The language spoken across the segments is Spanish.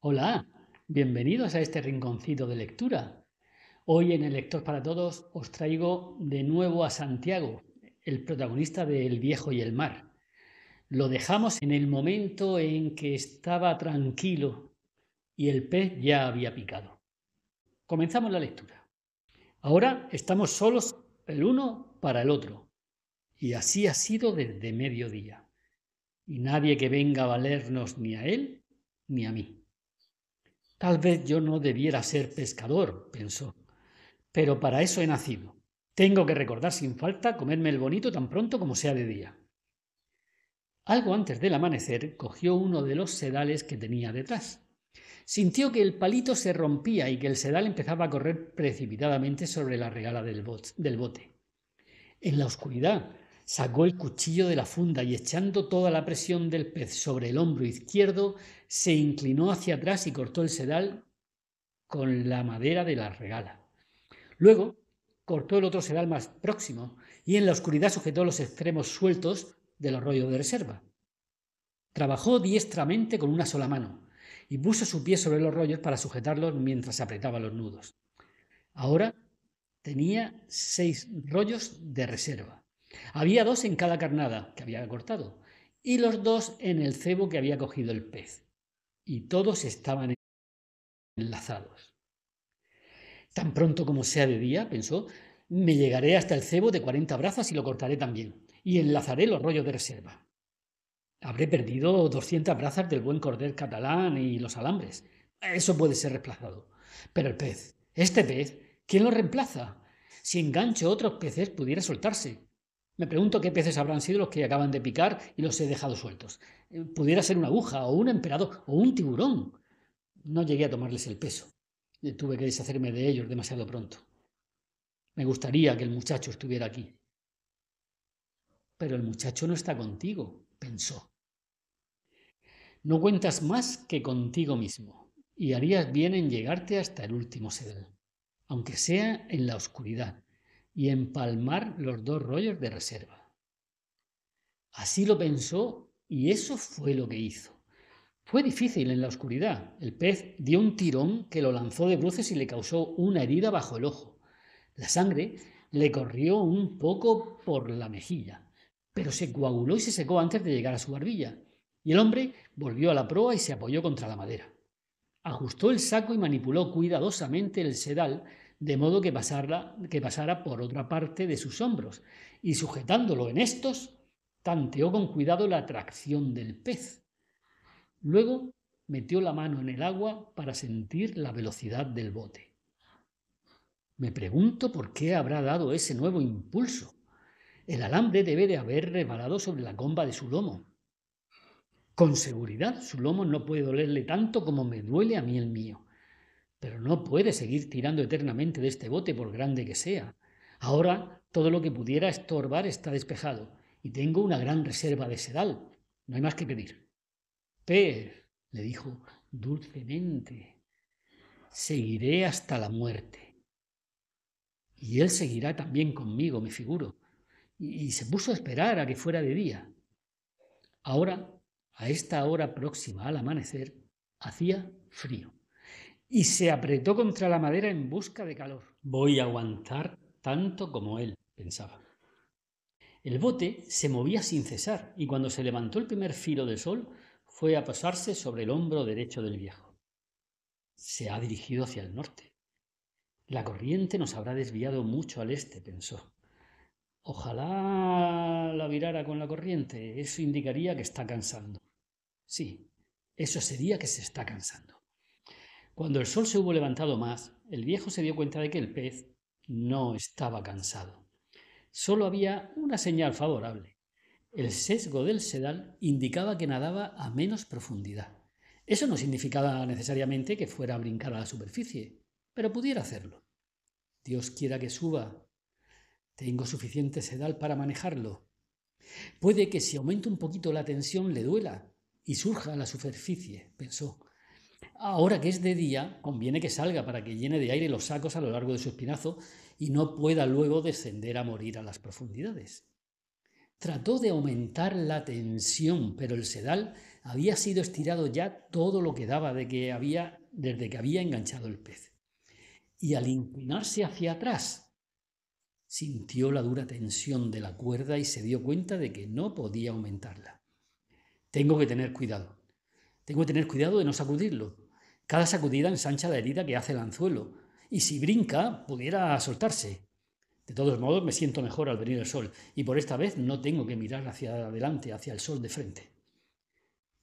Hola, bienvenidos a este rinconcito de lectura. Hoy en el Lector para Todos os traigo de nuevo a Santiago, el protagonista de El Viejo y el Mar. Lo dejamos en el momento en que estaba tranquilo y el pez ya había picado. Comenzamos la lectura. Ahora estamos solos el uno para el otro. Y así ha sido desde mediodía. Y nadie que venga a valernos ni a él ni a mí. Tal vez yo no debiera ser pescador, pensó, pero para eso he nacido. Tengo que recordar sin falta comerme el bonito tan pronto como sea de día. Algo antes del amanecer cogió uno de los sedales que tenía detrás. Sintió que el palito se rompía y que el sedal empezaba a correr precipitadamente sobre la regala del, bote. En la oscuridad sacó el cuchillo de la funda y echando toda la presión del pez sobre el hombro izquierdo, se inclinó hacia atrás y cortó el sedal con la madera de la regala. Luego cortó el otro sedal más próximo y en la oscuridad sujetó los extremos sueltos del arroyo de reserva. Trabajó diestramente con una sola mano y puso su pie sobre los rollos para sujetarlos mientras apretaba los nudos. Ahora tenía seis rollos de reserva. Había dos en cada carnada que había cortado y los dos en el cebo que había cogido el pez. Y todos estaban enlazados. Tan pronto como sea de día, pensó, me llegaré hasta el cebo de 40 brazas y lo cortaré también, y enlazaré los rollos de reserva. Habré perdido 200 brazas del buen cordel catalán y los alambres. Eso puede ser reemplazado. Pero el pez, este pez, ¿quién lo reemplaza? Si engancho otros peces pudiera soltarse, me pregunto qué peces habrán sido los que acaban de picar y los he dejado sueltos. Eh, pudiera ser una aguja o un emperador o un tiburón. No llegué a tomarles el peso. Eh, tuve que deshacerme de ellos demasiado pronto. Me gustaría que el muchacho estuviera aquí. Pero el muchacho no está contigo, pensó. No cuentas más que contigo mismo y harías bien en llegarte hasta el último sed, aunque sea en la oscuridad y empalmar los dos rollos de reserva. Así lo pensó y eso fue lo que hizo. Fue difícil en la oscuridad. El pez dio un tirón que lo lanzó de bruces y le causó una herida bajo el ojo. La sangre le corrió un poco por la mejilla, pero se coaguló y se secó antes de llegar a su barbilla. Y el hombre volvió a la proa y se apoyó contra la madera. Ajustó el saco y manipuló cuidadosamente el sedal de modo que, pasara por otra parte de sus hombros, y sujetándolo en estos, tanteó con cuidado la tracción del pez. Luego metió la mano en el agua para sentir la velocidad del bote. Me pregunto por qué habrá dado ese nuevo impulso. El alambre debe de haber resbalado sobre la comba de su lomo. Con seguridad su lomo no puede dolerle tanto como me duele a mí el mío. Pero no puede seguir tirando eternamente de este bote por grande que sea. Ahora todo lo que pudiera estorbar está despejado y tengo una gran reserva de sedal. No hay más que pedir. Per, le dijo dulcemente, seguiré hasta la muerte. Y él seguirá también conmigo, me figuro. y se puso a esperar a que fuera de día. Ahora, a esta hora próxima al amanecer, hacía frío y se apretó contra la madera en busca de calor. Voy a aguantar tanto como él, pensaba. El bote se movía sin cesar y cuando se levantó el primer filo de sol fue a posarse sobre el hombro derecho del viejo. Se ha dirigido hacia el norte. La corriente nos habrá desviado mucho al este, pensó. Ojalá la virara con la corriente. Eso indicaría que está cansando. Sí, eso sería que se está cansando. Cuando el sol se hubo levantado más, el viejo se dio cuenta de que el pez no estaba cansado. Solo había una señal favorable. El sesgo del sedal indicaba que nadaba a menos profundidad. Eso no significaba necesariamente que fuera a brincar a la superficie, pero pudiera hacerlo. Dios quiera que suba. Tengo suficiente sedal para manejarlo. Puede que si aumento un poquito la tensión le duela y surja a la superficie, pensó. Ahora que es de día, conviene que salga para que llene de aire los sacos a lo largo de su espinazo y no pueda luego descender a morir a las profundidades. Trató de aumentar la tensión, pero el sedal había sido estirado ya todo lo que daba de que había, desde que había enganchado el pez. Y al inclinarse hacia atrás, sintió la dura tensión de la cuerda y se dio cuenta de que no podía aumentarla. Tengo que tener cuidado. Tengo que tener cuidado de no sacudirlo. Cada sacudida ensancha la herida que hace el anzuelo, y si brinca, pudiera soltarse. De todos modos, me siento mejor al venir el sol, y por esta vez no tengo que mirar hacia adelante, hacia el sol de frente.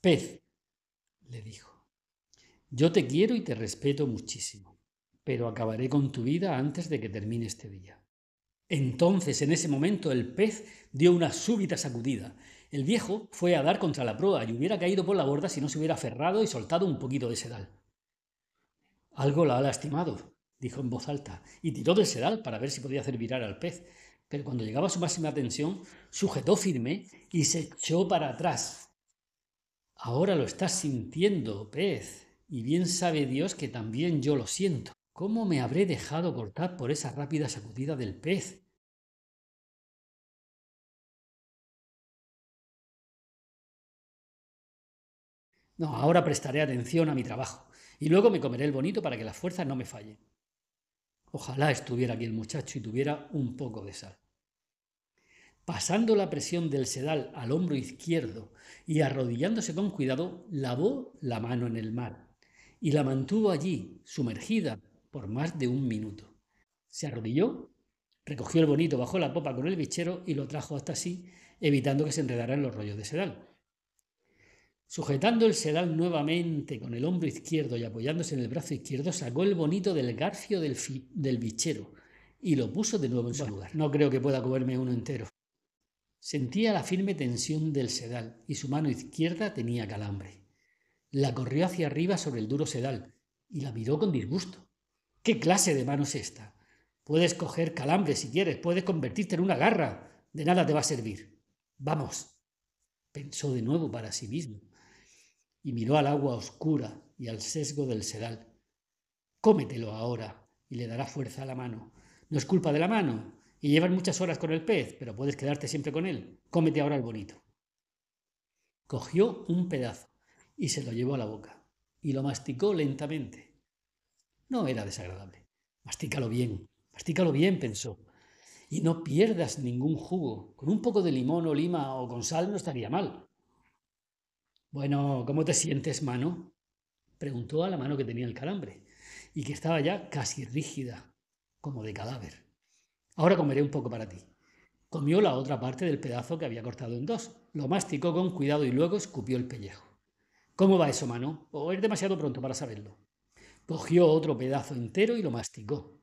Pez, le dijo, yo te quiero y te respeto muchísimo, pero acabaré con tu vida antes de que termine este día. Entonces, en ese momento, el pez dio una súbita sacudida, el viejo fue a dar contra la proa y hubiera caído por la borda si no se hubiera aferrado y soltado un poquito de sedal. Algo la ha lastimado, dijo en voz alta, y tiró del sedal para ver si podía hacer virar al pez, pero cuando llegaba a su máxima tensión, sujetó firme y se echó para atrás. Ahora lo estás sintiendo, pez, y bien sabe Dios que también yo lo siento. ¿Cómo me habré dejado cortar por esa rápida sacudida del pez? No, ahora prestaré atención a mi trabajo y luego me comeré el bonito para que la fuerza no me falle. Ojalá estuviera aquí el muchacho y tuviera un poco de sal. Pasando la presión del sedal al hombro izquierdo y arrodillándose con cuidado, lavó la mano en el mar y la mantuvo allí, sumergida, por más de un minuto. Se arrodilló, recogió el bonito bajo la popa con el bichero y lo trajo hasta sí, evitando que se enredara en los rollos de sedal. Sujetando el sedal nuevamente con el hombro izquierdo y apoyándose en el brazo izquierdo, sacó el bonito del garfio del, bichero y lo puso de nuevo en su lugar. No creo que pueda comerme uno entero. Sentía la firme tensión del sedal y su mano izquierda tenía calambre. La corrió hacia arriba sobre el duro sedal y la miró con disgusto. ¿Qué clase de mano es esta? Puedes coger calambre si quieres, puedes convertirte en una garra. De nada te va a servir. Vamos. Pensó de nuevo para sí mismo y miró al agua oscura y al sesgo del sedal. Cómetelo ahora y le dará fuerza a la mano. No es culpa de la mano, y llevan muchas horas con el pez, pero puedes quedarte siempre con él. Cómete ahora el bonito. Cogió un pedazo y se lo llevó a la boca, y lo masticó lentamente. No era desagradable. Mastícalo bien, mastícalo bien, pensó. Y no pierdas ningún jugo. Con un poco de limón o lima o con sal no estaría mal. Bueno, ¿cómo te sientes, mano? Preguntó a la mano que tenía el calambre y que estaba ya casi rígida, como de cadáver. Ahora comeré un poco para ti. Comió la otra parte del pedazo que había cortado en dos, lo masticó con cuidado y luego escupió el pellejo. ¿Cómo va eso, mano? ¿O es demasiado pronto para saberlo? Cogió otro pedazo entero y lo masticó.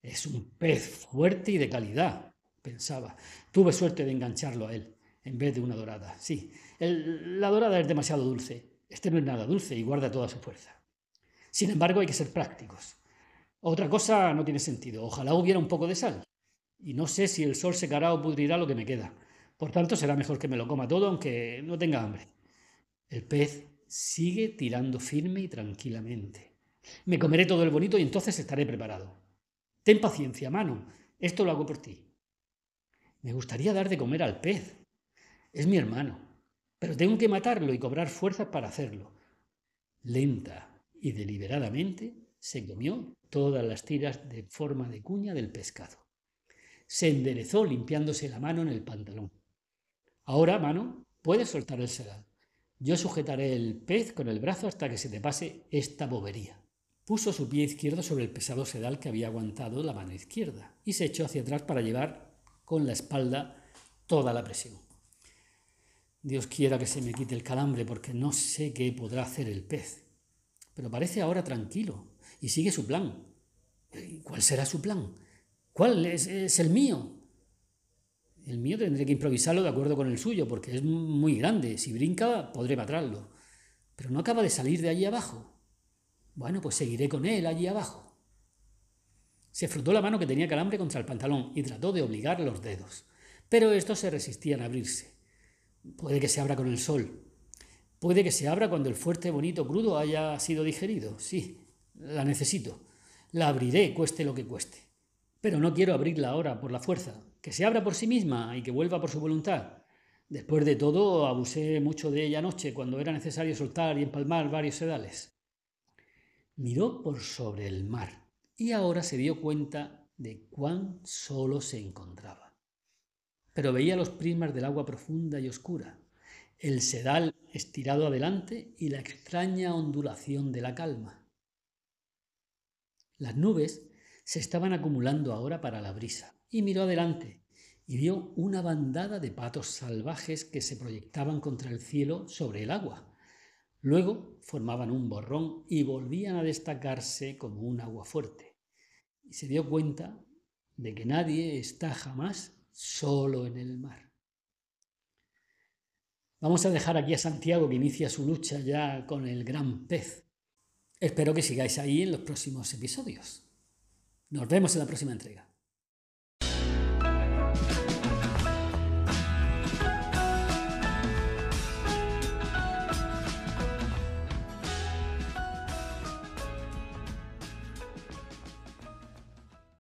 Es un pez fuerte y de calidad, pensaba. Tuve suerte de engancharlo a él en vez de una dorada. Sí, la dorada es demasiado dulce. Este no es nada dulce y guarda toda su fuerza. Sin embargo, hay que ser prácticos. Otra cosa no tiene sentido. Ojalá hubiera un poco de sal. Y no sé si el sol secará o pudrirá lo que me queda. Por tanto, será mejor que me lo coma todo, aunque no tenga hambre. El pez sigue tirando firme y tranquilamente. Me comeré todo el bonito y entonces estaré preparado. Ten paciencia, mano. Esto lo hago por ti. Me gustaría dar de comer al pez, es mi hermano, pero tengo que matarlo y cobrar fuerzas para hacerlo. Lenta y deliberadamente se comió todas las tiras de forma de cuña del pescado. Se enderezó limpiándose la mano en el pantalón. Ahora, mano, puedes soltar el sedal. Yo sujetaré el pez con el brazo hasta que se te pase esta bobería. Puso su pie izquierdo sobre el pesado sedal que había aguantado la mano izquierda y se echó hacia atrás para llevar con la espalda toda la presión. Dios quiera que se me quite el calambre porque no sé qué podrá hacer el pez. Pero parece ahora tranquilo y sigue su plan. ¿Cuál será su plan? ¿Cuál es, el mío? El mío tendré que improvisarlo de acuerdo con el suyo porque es muy grande. Si brinca podré matarlo. Pero no acaba de salir de allí abajo. Bueno, pues seguiré con él allí abajo. Se frotó la mano que tenía calambre contra el pantalón y trató de obligar los dedos, pero estos se resistían a abrirse. Puede que se abra con el sol. Puede que se abra cuando el fuerte bonito crudo haya sido digerido. Sí, la necesito. La abriré, cueste lo que cueste. Pero no quiero abrirla ahora por la fuerza. Que se abra por sí misma y que vuelva por su voluntad. Después de todo, abusé mucho de ella anoche cuando era necesario soltar y empalmar varios sedales. Miró por sobre el mar y ahora se dio cuenta de cuán solo se encontraba pero veía los prismas del agua profunda y oscura, el sedal estirado adelante y la extraña ondulación de la calma. Las nubes se estaban acumulando ahora para la brisa, y miró adelante y vio una bandada de patos salvajes que se proyectaban contra el cielo sobre el agua. Luego formaban un borrón y volvían a destacarse como un agua fuerte. Y se dio cuenta de que nadie está jamás solo en el mar. Vamos a dejar aquí a Santiago que inicia su lucha ya con el gran pez. Espero que sigáis ahí en los próximos episodios. Nos vemos en la próxima entrega.